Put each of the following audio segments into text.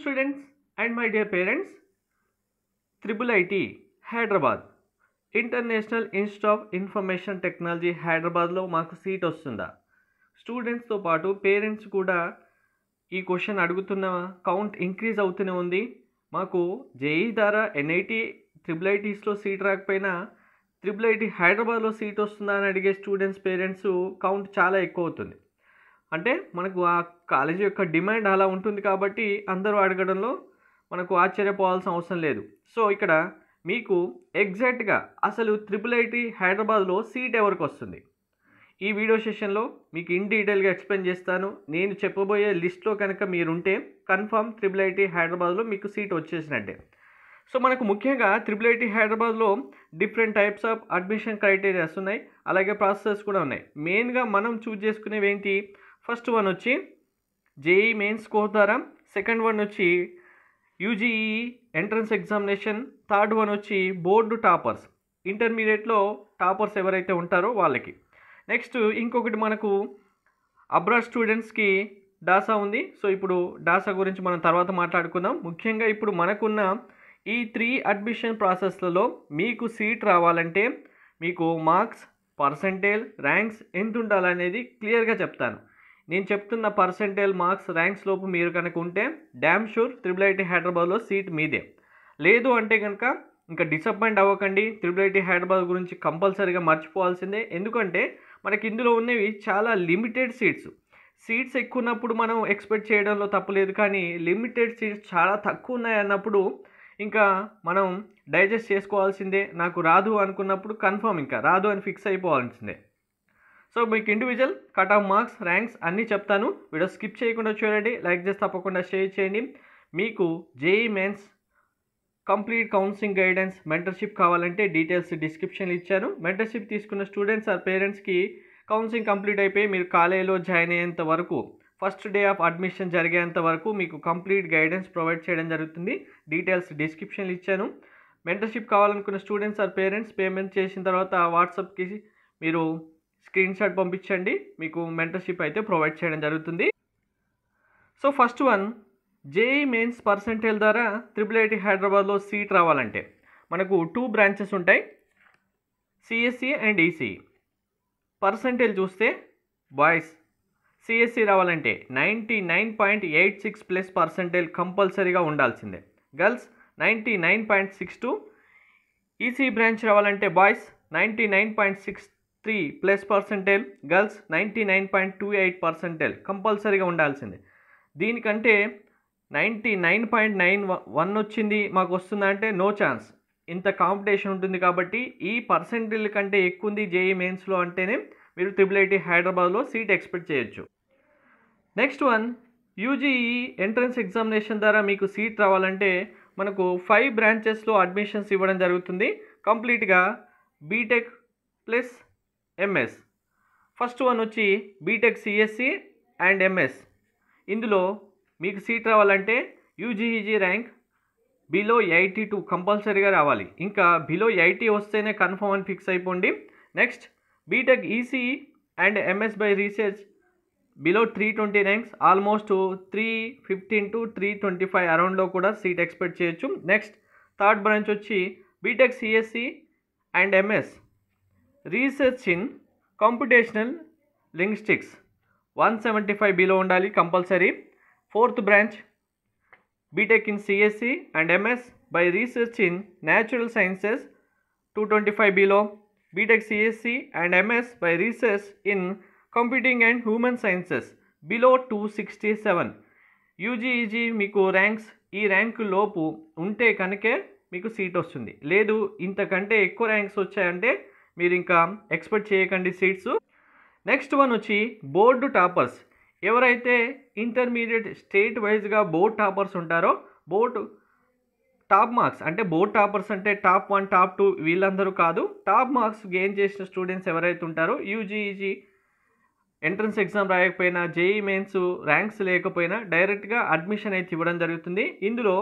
students and my dear parents triple IT Hyderabad International Institute of Information Technology హైదరాబాద్లో మాకు seat వస్తుందా స్టూడెంట్స్తో పాటు parents కూడా ఈ క్వశ్చన్ అడుగుతున్న కౌంట్ ఇంక్రీజ్ అవుతూనే ఉంది మాకు జేఈ ద్వారా ఎన్ఐటి త్రిబుల్ ఐటీస్లో సీట్ రాకపోయినా త్రిబుల్ ఐటీ హైదరాబాద్లో సీట్ వస్తుందా అని అడిగే స్టూడెంట్స్ పేరెంట్స్ కౌంట్ చాలా ఎక్కువ అవుతుంది అంటే మనకు ఆ కాలేజీ యొక్క డిమాండ్ అలా ఉంటుంది కాబట్టి అందరూ అడగడంలో మనకు ఆశ్చర్యపోవాల్సిన అవసరం లేదు సో ఇక్కడ మీకు ఎగ్జాక్ట్గా అసలు ట్రిపుల్ ఐటీ హైదరాబాద్లో సీట్ ఎవరికి వస్తుంది ఈ వీడియో సెషన్లో మీకు ఇన్ డీటెయిల్గా ఎక్స్ప్లెయిన్ చేస్తాను నేను చెప్పబోయే లిస్ట్లో కనుక మీరుంటే కన్ఫర్మ్ ట్రిపుల్ ఐటీ హైదరాబాద్లో మీకు సీట్ వచ్చేసినట్టే సో మనకు ముఖ్యంగా ట్రిపుల్ ఐటీ హైదరాబాద్లో different types of admission criterias ఉన్నాయి అలాగే ప్రాసెసెస్ కూడా ఉన్నాయి మెయిన్గా మనం చూజ్ చేసుకునేవి ఏంటి ఫస్ట్ వన్ వచ్చి జేఈ మెయిన్స్ ద్వారా సెకండ్ వన్ వచ్చి UGEE entrance examination third one వచ్చి బోర్డు టాపర్స్ ఇంటర్మీడియట్లో టాపర్స్ ఎవరైతే ఉంటారో వాళ్ళకి నెక్స్ట్ ఇంకొకటి మనకు అబ్రాడ్ స్టూడెంట్స్కి డాసా ఉంది సో ఇప్పుడు డాసా గురించి మనం తర్వాత మాట్లాడుకుందాం ముఖ్యంగా ఇప్పుడు మనకున్న ఈ త్రీ అడ్మిషన్ ప్రాసెస్లలో మీకు సీట్ రావాలంటే మీకు మార్క్స్ పర్సంటేజ్ ర్యాంక్స్ ఎంత ఉండాలనేది క్లియర్గా చెప్తాను నేను చెప్తున్న పర్సెంటేజ్ మార్క్స్ ర్యాంక్స్ లోపు మీరు కనుక ఉంటే డ్యామ్ షూర్ త్రిబుల్ ఐటీ హైదరాబాద్లో సీట్ మీదే లేదు అంటే కనుక ఇంకా డిసప్పాయింట్ అవ్వకండి త్రిబుల్ ఐటీ హైదరాబాద్ గురించి కంపల్సరీగా మర్చిపోవాల్సిందే ఎందుకంటే మనకి ఇందులో ఉన్నవి చాలా లిమిటెడ్ సీట్స్ సీట్స్ ఎక్కువ ఉన్నప్పుడు మనం ఎక్స్పెక్ట్ చేయడంలో తప్పలేదు కానీ లిమిటెడ్ సీట్స్ చాలా తక్కువ ఉన్నాయి అన్నప్పుడు ఇంకా మనం డైజెస్ట్ చేసుకోవాల్సిందే నాకు రాదు అనుకున్నప్పుడు కన్ఫర్మ్ ఇంకా రాదు అని ఫిక్స్ అయిపోవాల్సిందే సో మీకు individual cut off marks ranks అన్నీ చెప్తాను వీడియో స్కిప్ చేయకుండా చూడండి లైక్ చేసి తప్పకుండా షేర్ చేయండి మీకు JEE Mains complete counselling guidance mentorship కావాలంటే డీటెయిల్స్ డిస్క్రిప్షన్లో ఇచ్చాను మెంటర్షిప్ తీసుకున్న స్టూడెంట్స్ ఆర్ పేరెంట్స్కి కౌన్సిలింగ్ కంప్లీట్ అయిపోయి మీరు కాలేజీలో జాయిన్ అయ్యేంత వరకు ఫస్ట్ డే ఆఫ్ అడ్మిషన్ జరిగేంత వరకు మీకు కంప్లీట్ గైడెన్స్ ప్రొవైడ్ చేయడం జరుగుతుంది డీటెయిల్స్ డిస్క్రిప్షన్లో ఇచ్చాను మెంటర్షిప్ కావాలనుకున్న స్టూడెంట్స్ ఆర్ పేరెంట్స్ పేమెంట్ చేసిన తర్వాత వాట్సాప్కి మీరు స్క్రీన్ షాట్ పంపించండి మీకు మెంటర్షిప్ అయితే ప్రొవైడ్ చేయడం జరుగుతుంది so first one JEE Mains percentage ద్వారా త్రిపుల్ ఐటీ హైదరాబాద్లో సీట్ రావాలంటే మనకు టూ బ్రాంచెస్ ఉంటాయి సిఎస్సి అండ్ ఈసీఈ పర్సంటేజ్ చూస్తే బాయ్స్ సిఎస్సి e రావాలంటే ninety nine point eight six plus percentage కంపల్సరీగా ఉండాల్సిందే girls ninety nine point six two EC branch రావాలంటే boys ninety nine point six three plus percentile girls ninety nine point two eight percentile కంపల్సరీగా ఉండాల్సింది దీనికంటే ninety nine point nine one వచ్చింది మాకు వస్తుందంటే no chance ఇంత కాంపిటీషన్ ఉంటుంది కాబట్టి ఈ పర్సంటేజ్ కంటే ఎక్కువ ఉంది జేఈ మెయిన్స్లో అంటేనే మీరు ట్రిపుల్ ఐటీ హైదరాబాద్లో సీట్ ఎక్స్పెక్ట్ చేయొచ్చు next one UGEE entrance examination ద్వారా మీకు సీట్ రావాలంటే మనకు ఫైవ్ బ్రాంచెస్లో అడ్మిషన్స్ ఇవ్వడం జరుగుతుంది కంప్లీట్గా BTech plus MS first one వచ్చి బీటెక్ సిఎస్సి అండ్ ఎంఎస్ ఇందులో మీకు సీట్ రావాలంటే UGEE rank below eighty two కంపల్సరీగా రావాలి ఇంకా బిలో ఎయిటీ వస్తేనే కన్ఫర్మ్ అని ఫిక్స్ అయిపోండి next BTech EC and MS by research below three twenty ranks almost three fifteen to three twenty five అరౌండ్లో కూడా సీట్ ఎక్స్పెక్ట్ చేయొచ్చు నెక్స్ట్ థర్డ్ బ్రాంచ్ వచ్చి BTech CSE and MS research in computational linguistics one seventy five below ఉండాలి compulsory fourth branch BTech in CSE and MS by research in natural sciences two twenty five below BTech CSE and MS by research in computing and human sciences below two sixty seven UGEE మీకు ranks ఈ rank లోపు ఉంటే కనుకే మీకు seat వస్తుంది లేదు ఇంతకంటే ఎక్కువ ర్యాంక్స్ వచ్చాయంటే మీరు ఇంకా ఎక్స్పెక్ట్ చేయకండి సీట్స్ నెక్స్ట్ వన్ వచ్చి బోర్డు టాపర్స్ ఎవరైతే ఇంటర్మీడియట్ స్టేట్ వైజ్గా బోర్డ్ టాపర్స్ ఉంటారో బోర్డ్ టాప్ మార్క్స్ అంటే బోర్డ్ టాపర్స్ అంటే టాప్ వన్ టాప్ టూ వీళ్ళందరూ కాదు టాప్ మార్క్స్ గెయిన్ చేసిన స్టూడెంట్స్ ఎవరైతే ఉంటారో యూజీఈజీ ఎంట్రన్స్ ఎగ్జామ్ రాయకపోయినా జేఈ మెయిన్స్ ర్యాంక్స్ లేకపోయినా డైరెక్ట్గా అడ్మిషన్ అయితే ఇవ్వడం జరుగుతుంది ఇందులో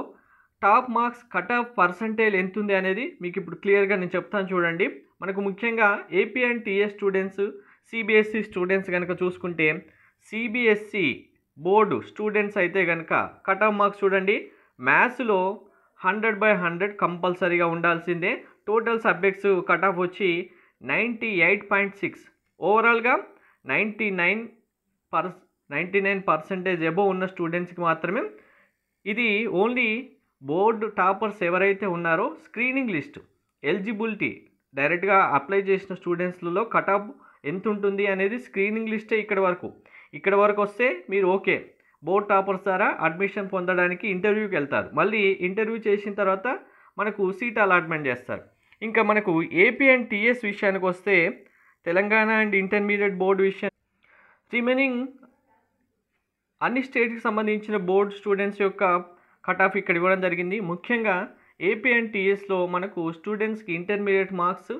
top marks cut off percentage ఎంత ఉంది అనేది మీకు ఇప్పుడు క్లియర్గా నేను చెప్తాను చూడండి మనకు ముఖ్యంగా AP and TS students CBSE students కనుక చూసుకుంటే సిబిఎస్సి e బోర్డు స్టూడెంట్స్ అయితే కనుక కట్ ఆఫ్ మార్క్స్ చూడండి మ్యాథ్స్లో హండ్రెడ్ బై హండ్రెడ్ కంపల్సరీగా ఉండాల్సిందే టోటల్ సబ్జెక్ట్స్ కట్ ఆఫ్ వచ్చి నైంటీ ఎయిట్ పాయింట్ సిక్స్ ఓవరాల్గా నైంటీ నైన్ పర్స్ నైంటీ నైన్ పర్సెంటేజ్ ఎబో ఉన్న స్టూడెంట్స్కి మాత్రమే ఇది ఓన్లీ బోర్డు టాపర్స్ ఎవరైతే ఉన్నారో స్క్రీనింగ్ లిస్ట్ ఎలిజిబిలిటీ డైరెక్ట్గా అప్లై చేసిన స్టూడెంట్స్లలో కటాఫ్ ఎంత ఉంటుంది అనేది స్క్రీనింగ్ లిస్టే ఇక్కడ వరకు ఇక్కడ వరకు వస్తే మీరు ఓకే బోర్డ్ టాపర్స్ ద్వారా అడ్మిషన్ పొందడానికి ఇంటర్వ్యూకి వెళ్తారు మళ్ళీ ఇంటర్వ్యూ చేసిన తర్వాత మనకు సీట్ అలాట్మెంట్ చేస్తారు ఇంకా మనకు ఏపీ అండ్ టీఎస్ విషయానికి వస్తే తెలంగాణ అండ్ ఇంటర్మీడియట్ బోర్డు విషయం రిమైనింగ్ అన్ని స్టేట్కి సంబంధించిన బోర్డు స్టూడెంట్స్ యొక్క కట్ ఆఫ్ ఇక్కడ ఇవ్వడం జరిగింది ముఖ్యంగా ఏపీ అండ్ టీఎస్లో మనకు స్టూడెంట్స్కి intermediate marks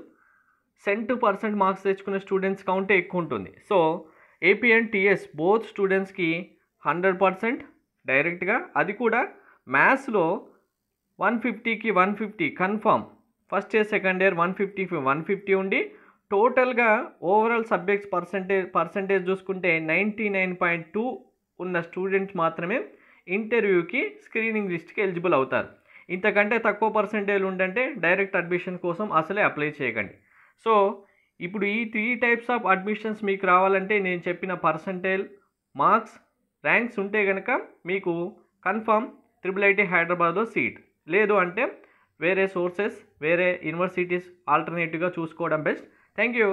cent percent marks తెచ్చుకున్న స్టూడెంట్స్ కౌంటే ఎక్కువ ఉంటుంది so AP and TS both స్టూడెంట్స్కి హండ్రెడ్ పర్సెంట్ డైరెక్ట్గా అది కూడా మ్యాథ్స్లో వన్ ఫిఫ్టీకి one fifty confirm first year second year one fifty one fifty ఉండి టోటల్గా ఓవరాల్ సబ్జెక్ట్స్ పర్సంటేజ్ పర్సంటేజ్ చూసుకుంటే నైంటీ నైన్ పాయింట్ టూ ఉన్న స్టూడెంట్స్ మాత్రమే ఇంటర్వ్యూకి స్క్రీనింగ్ లిస్ట్కి ఎలిజిబుల్ అవుతారు ఇంతకంటే తక్కువ పర్సంటేజ్ ఉంటే డైరెక్ట్ అడ్మిషన్ కోసం అసలే అప్లై చేయకండి సో ఇప్పుడు ఈ త్రీ టైప్స్ ఆఫ్ అడ్మిషన్స్ మీకు రావాలంటే నేను చెప్పిన పర్సంటేజ్ మార్క్స్ ర్యాంక్స్ ఉంటే కనుక మీకు కన్ఫర్మ్ ట్రిపుల్ ఐటీ హైదరాబాద్లో సీట్ లేదు అంటే వేరే సోర్సెస్ వేరే యూనివర్సిటీస్ ఆల్టర్నేటివ్గా చూసుకోవడం బెస్ట్ థ్యాంక్ యూ